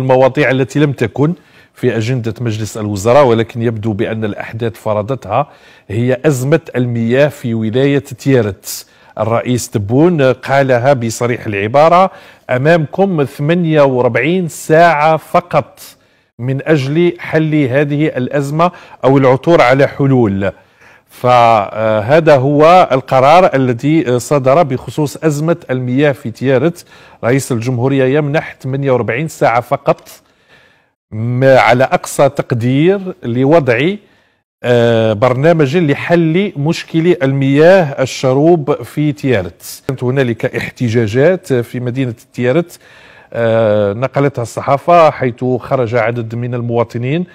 المواضيع التي لم تكن في أجندة مجلس الوزراء ولكن يبدو بأن الأحداث فرضتها هي أزمة المياه في ولاية تيرت الرئيس تبون قالها بصريح العبارة أمامكم 48 ساعة فقط من أجل حل هذه الأزمة أو العثور على حلول فهذا هو القرار الذي صدر بخصوص أزمة المياه في تيارت رئيس الجمهورية يمنح 48 ساعة فقط على أقصى تقدير لوضع آه، برنامج لحل مشكل المياه الشروب في تيارت كانت هنالك احتجاجات في مدينة تيارت آه، نقلتها الصحافة حيث خرج عدد من المواطنين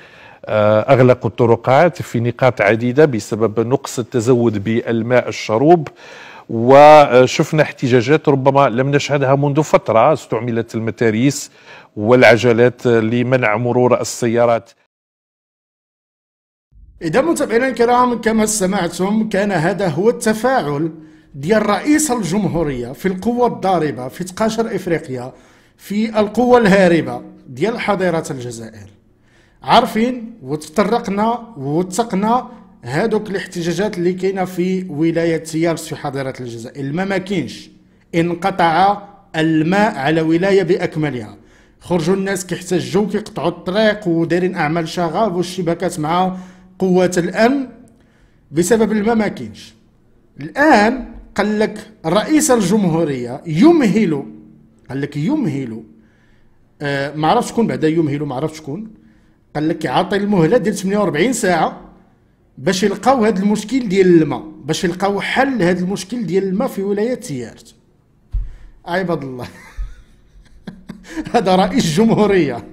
آه، أغلقوا الطرقات في نقاط عديدة بسبب نقص التزود بالماء الشروب وشفنا احتجاجات ربما لم نشهدها منذ فترة استعملت المتاريس والعجلات لمنع مرور السيارات إذا متابعينا الكرام كما سمعتم كان هذا هو التفاعل ديال رئيس الجمهورية في القوة الضاربة في 19 إفريقيا في القوة الهاربة ديال حضيره الجزائر عارفين وتطرقنا ووثقنا هادوك الاحتجاجات اللي كاينه في ولايه سيارس في حضيره الجزائر الماء ما كاينش انقطع الماء على ولايه باكملها خرجوا الناس كيحتجوا كيقطعوا الطريق ودايرين اعمال شغب والشبكات مع قوات الامن بسبب الماء ما كاينش الان قال لك رئيس الجمهوريه يمهل قال لك يمهل آه ما عرفت شكون بعدا يمهل ما عرفت شكون قال لك عاطي المهله ديال 48 ساعه باش يلقاو هذا المشكل ديال الماء باش يلقاو حل لهذا المشكل ديال الماء في ولايه تيارت عباد الله هذا رئيس الجمهوريه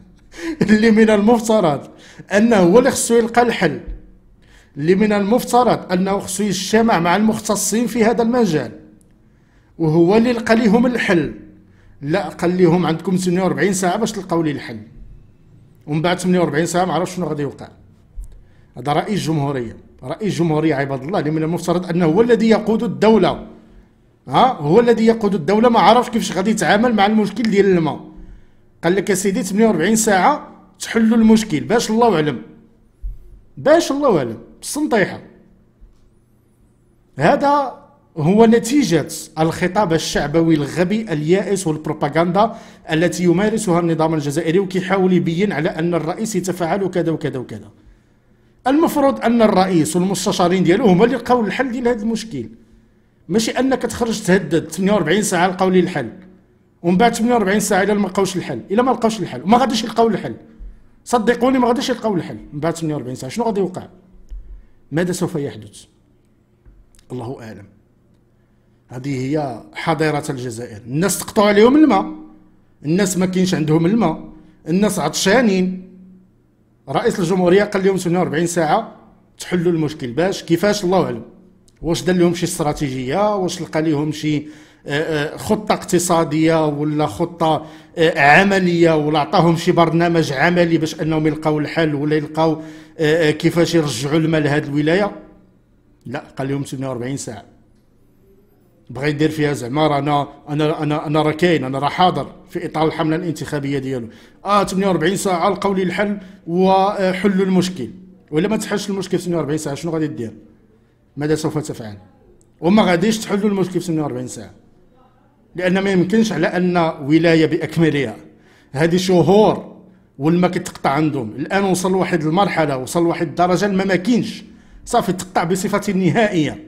اللي من المفترض انه هو اللي خصو يلقى الحل اللي من المفترض انه خصو يجتمع مع المختصين في هذا المجال وهو اللي لقى لهم الحل لا قال لهم عندكم 48 ساعه باش تلقاو لي الحل ومن بعد 48 ساعه ما عرفش شنو غادي يوقع هذا رئيس جمهوريه رئيس جمهوريه عباد الله اللي من المفترض انه هو الذي يقود الدوله ها هو الذي يقود الدوله ما عرفش كيفاش غادي يتعامل مع المشكل ديال الماء قال لك يا سيدي 48 ساعه تحلوا المشكل باش الله اعلم باش الله اعلم بالسنطيحه هذا هو نتيجة الخطاب الشعبوي الغبي اليائس والبروباغندا التي يمارسها النظام الجزائري وكيحاول يبين على أن الرئيس يتفاعل كذا وكذا وكذا المفروض أن الرئيس والمستشارين ديالو هما اللي لقاو الحل ديال هذا المشكل ماشي أنك تخرج تهدد 48 ساعة لقاو لي الحل ومن بعد 48 ساعة إلا ما لقاوش الحل إلا ما لقاوش الحل وما غاديش يلقاو الحل صدقوني ما غاديش يلقاو الحل من بعد 48 ساعة شنو غادي يوقع ماذا سوف يحدث الله أعلم هذه هي حضيرة الجزائر الناس تقطعوا عليهم الماء الناس ما كاينش عندهم الماء الناس عطشانين رئيس الجمهورية قال لهم 48 ساعة تحلوا المشكل باش كيفاش الله أعلم واش دار لهم شي استراتيجية واش لقى لهم شي آه، آه، خطة اقتصادية ولا خطة آه، عملية ولا عطاهم شي برنامج عملي باش أنهم يلقاو الحل ولا يلقاو كيفاش يرجعوا الماء لهذه الولاية لا قال لهم 48 ساعة بغى يدير فيها زعما رانا انا انا انا راه كاين انا راه حاضر في اطار الحمله الانتخابيه ديالو اه 48 ساعه لقاو لي الحل وحلوا المشكل ولا ما تحلش المشكل في 48 ساعه شنو غادي دير ماذا سوف تفعل وما غاديش تحلوا المشكل في 48 ساعه لان ما يمكنش على ان ولايه باكملها هذه شهور والما كتقطع عندهم الان وصل واحد المرحله وصل واحد الدرجه ما ماكينش صافي تقطع بصفه نهائيه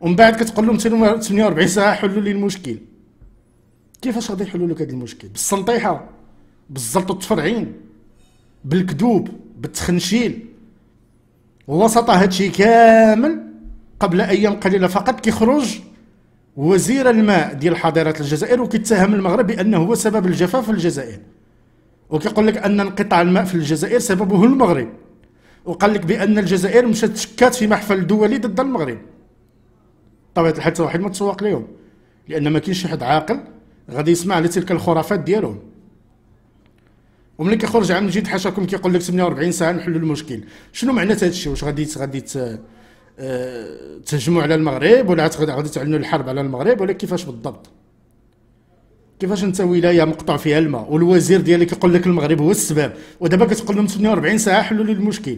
ومن بعد كتقول لهم 48 ساعه حلوا لي المشكل كيفاش غادي يحلوا لك هذا المشكل بالسنطيحه بالزلط التفرعين بالكذوب بالتخنشيل وسط هادشي كامل قبل ايام قليله فقط كيخرج وزير الماء ديال حضيره الجزائر وكيتهم المغرب بانه هو سبب الجفاف في الجزائر وكيقول لك ان انقطاع الماء في الجزائر سببه المغرب وقال لك بان الجزائر مشات تشكات في محفل دولي ضد المغرب بطبيعه الحال حتى واحد ما تسوق ليهم لان ما كاينش شي حد عاقل غادي يسمع على تلك الخرافات ديالهم وملي كيخرج عام جديد حاشاكم كيقول لك 48 ساعه نحلوا المشكل شنو معنى هذا الشيء واش غادي غادي آه، تهجموا على المغرب ولا غادي تعلنوا الحرب على المغرب ولا كيفاش بالضبط كيفاش انت ولايه مقطع فيها الماء والوزير ديالك يقول لك المغرب هو السبب ودابا كتقول لهم 48 ساعه حلوا لي المشكل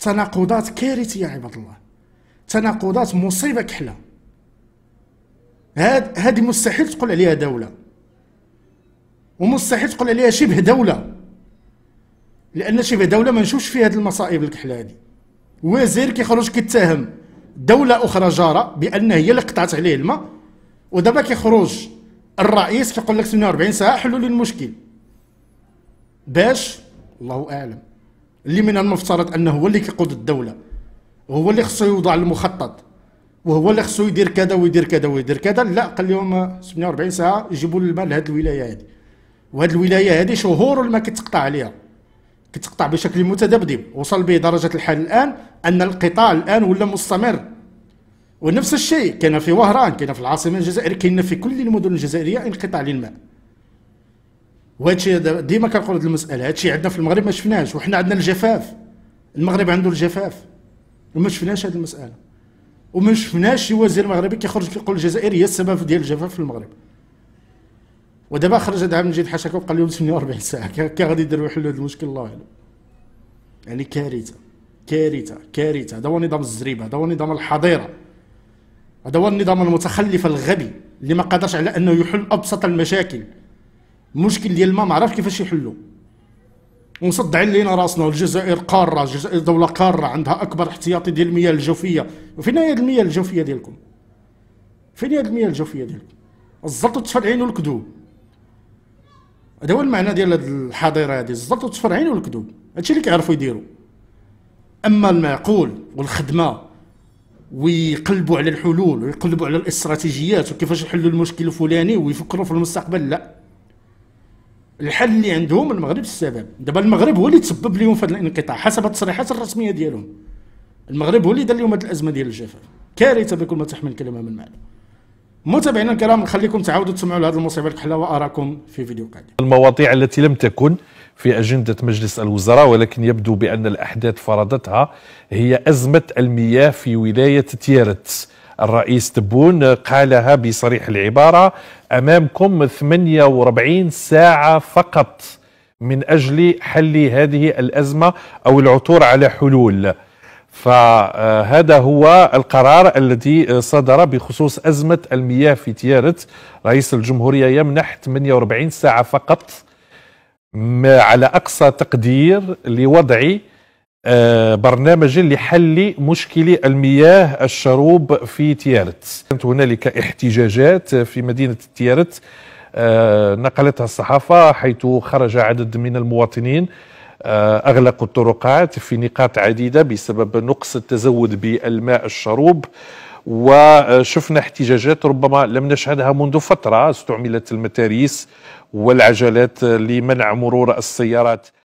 تناقضات كارثيه عباد الله تناقضات مصيبه كحله هاد هادي مستحيل تقول عليها دوله ومستحيل تقول عليها شبه دوله لان شبه دوله ما نشوفش فيها هاد المصائب الكحله هادي وزير كيخرج كيتهم دوله اخرى جاره بان هي اللي قطعت عليه الماء ودابا كيخرج الرئيس كيقول لك 48 ساعه حلوا لي المشكل باش الله اعلم اللي من المفترض انه هو اللي كيقود الدوله وهو اللي خصو يوضع المخطط وهو اللي خصو يدير كذا ويدير كذا ويدير كذا لا قال لهم 48 ساعه يجيبوا الماء لهذه الولايه هذه وهذه الولايه هذه شهور ما كتقطع عليها كتقطع بشكل متذبذب وصل به درجه الحال الان ان القطاع الان ولا مستمر ونفس الشيء كان في وهران كان في العاصمه الجزائريه كاين في كل المدن الجزائريه انقطاع للماء وهذا الشيء ديما كنقول هاد المساله هادشي الشيء عندنا في المغرب ما شفناهش وحنا عندنا الجفاف المغرب عنده الجفاف وما شفناش هذه المساله وما شفناش شي وزير مغربي كيخرج كيقول الجزائر هي السبب ديال الجفاف في المغرب ودابا خرج هذا عبد المجيد حشاكه وقال لهم 48 ساعه كي غادي يديروا يحلوا هذا المشكل الله اعلم يعني كارثه كارثه كارثه هذا هو نظام الزريبه هذا هو نظام الحظيره هذا هو النظام المتخلف الغبي اللي ما قادرش على انه يحل ابسط المشاكل المشكل ديال الماء ما عرفش كيفاش يحلو مصدعين لينا راسنا الجزائر قاره الجزائر دوله قاره عندها اكبر احتياطي ديال المياه الجوفيه وفين هي المياه الجوفيه ديالكم فين هي المياه الجوفيه ديالكم الزلط تفرعين والكذوب هذا هو المعنى ديال هذه الحاضره هذه الزلط تفرعين والكذوب هادشي اللي كيعرفوا يديروا اما المعقول والخدمه ويقلبوا على الحلول ويقلبوا على الاستراتيجيات وكيفاش يحلوا المشكل الفلاني ويفكروا في المستقبل لا الحل اللي عندهم المغرب السبب دابا المغرب هو اللي تسبب لهم في هذا الانقطاع حسب التصريحات الرسميه ديالهم المغرب هو اللي دار لهم هذه الازمه ديال الجفاف كارثه بكل ما تحمل الكلمه من معنى متابعينا الكرام نخليكم تعاودوا تسمعوا لهذه المصيبه الكحله واراكم في فيديو قادم المواضيع التي لم تكن في أجندة مجلس الوزراء ولكن يبدو بأن الأحداث فرضتها هي أزمة المياه في ولاية تيارت الرئيس تبون قالها بصريح العبارة أمامكم 48 ساعة فقط من أجل حل هذه الأزمة أو العثور على حلول فهذا هو القرار الذي صدر بخصوص أزمة المياه في تيارت رئيس الجمهورية يمنح 48 ساعة فقط على أقصى تقدير لوضع آه، برنامج لحل مشكل المياه الشروب في تيارت كانت هنالك احتجاجات في مدينة تيارت آه، نقلتها الصحافة حيث خرج عدد من المواطنين آه، أغلقوا الطرقات في نقاط عديدة بسبب نقص التزود بالماء الشروب وشفنا احتجاجات ربما لم نشهدها منذ فترة استعملت المتاريس والعجلات لمنع مرور السيارات